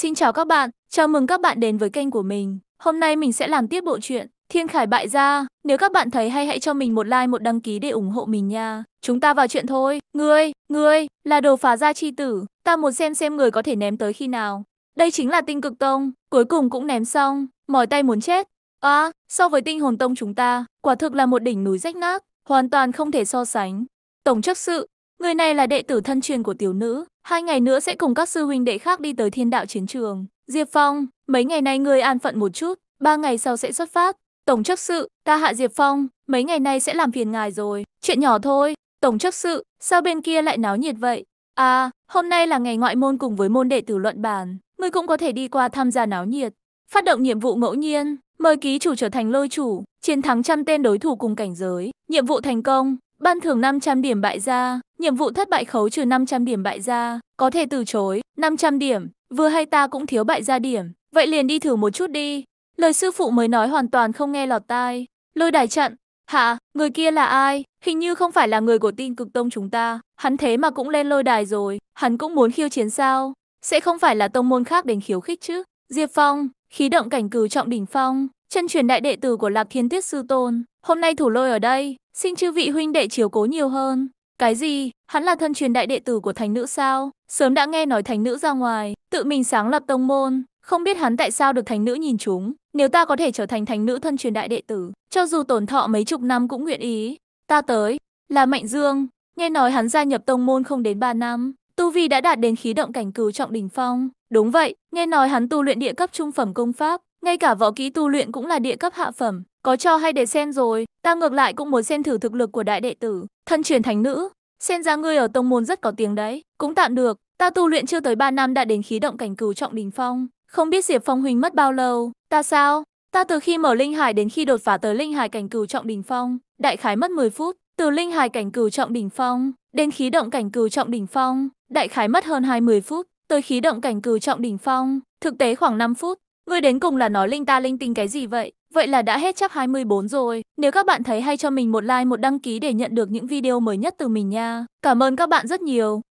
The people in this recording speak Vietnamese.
Xin chào các bạn, chào mừng các bạn đến với kênh của mình. Hôm nay mình sẽ làm tiếp bộ truyện Thiên Khải Bại Gia. Nếu các bạn thấy hay hãy cho mình một like một đăng ký để ủng hộ mình nha. Chúng ta vào chuyện thôi. Ngươi, ngươi, là đồ phá gia chi tử. Ta muốn xem xem người có thể ném tới khi nào. Đây chính là tinh cực tông, cuối cùng cũng ném xong, mỏi tay muốn chết. À, so với tinh hồn tông chúng ta, quả thực là một đỉnh núi rách nát, hoàn toàn không thể so sánh. Tổng chấp sự, người này là đệ tử thân truyền của tiểu nữ, Hai ngày nữa sẽ cùng các sư huynh đệ khác đi tới thiên đạo chiến trường. Diệp Phong, mấy ngày nay ngươi an phận một chút, ba ngày sau sẽ xuất phát. Tổng chấp sự, ta hạ Diệp Phong, mấy ngày nay sẽ làm phiền ngài rồi, chuyện nhỏ thôi. Tổng chấp sự, sao bên kia lại náo nhiệt vậy? À, hôm nay là ngày ngoại môn cùng với môn đệ tử luận bàn, ngươi cũng có thể đi qua tham gia náo nhiệt. Phát động nhiệm vụ ngẫu nhiên, mời ký chủ trở thành lôi chủ, chiến thắng trăm tên đối thủ cùng cảnh giới. Nhiệm vụ thành công, ban thưởng 500 điểm bại gia, Nhiệm vụ thất bại khấu trừ 500 điểm bại gia, có thể từ chối, 500 điểm, vừa hay ta cũng thiếu bại gia điểm, vậy liền đi thử một chút đi. Lời sư phụ mới nói hoàn toàn không nghe lọt tai. Lôi đài trận, hả, người kia là ai? Hình như không phải là người của tin cực tông chúng ta, hắn thế mà cũng lên lôi đài rồi, hắn cũng muốn khiêu chiến sao? Sẽ không phải là tông môn khác đến khiếu khích chứ? Diệp Phong, khí động cảnh cử trọng đỉnh phong, chân truyền đại đệ tử của Lạc Thiên Tuyết Sư Tôn. Hôm nay thủ lôi ở đây, xin chư vị huynh đệ chiếu cố nhiều hơn. Cái gì? Hắn là thân truyền đại đệ tử của thánh nữ sao? Sớm đã nghe nói thánh nữ ra ngoài, tự mình sáng lập tông môn, không biết hắn tại sao được thánh nữ nhìn chúng. Nếu ta có thể trở thành thánh nữ thân truyền đại đệ tử, cho dù tổn thọ mấy chục năm cũng nguyện ý. Ta tới, là Mạnh Dương, nghe nói hắn gia nhập tông môn không đến 3 năm, tu vi đã đạt đến khí động cảnh cửu trọng đỉnh phong. Đúng vậy, nghe nói hắn tu luyện địa cấp trung phẩm công pháp, ngay cả võ kỹ tu luyện cũng là địa cấp hạ phẩm, có cho hay để xem rồi, Ta ngược lại cũng muốn xem thử thực lực của đại đệ tử, thân truyền thánh nữ. Xem ra ngươi ở tông môn rất có tiếng đấy, cũng tạm được. Ta tu luyện chưa tới 3 năm đã đến khí động cảnh cửu trọng đỉnh phong. Không biết Diệp Phong Huynh mất bao lâu, ta sao? Ta từ khi mở linh hải đến khi đột phá tới linh hải cảnh cửu trọng đỉnh phong, đại khái mất 10 phút. Từ linh hải cảnh cửu trọng đỉnh phong đến khí động cảnh cửu trọng đỉnh phong, đại khái mất hơn 20 phút. Tới khí động cảnh cửu trọng đỉnh phong, thực tế khoảng 5 phút. Ngươi đến cùng là nói linh ta linh tinh cái gì vậy? Vậy là đã hết chắc 24 rồi. Nếu các bạn thấy hay cho mình một like một đăng ký để nhận được những video mới nhất từ mình nha. Cảm ơn các bạn rất nhiều.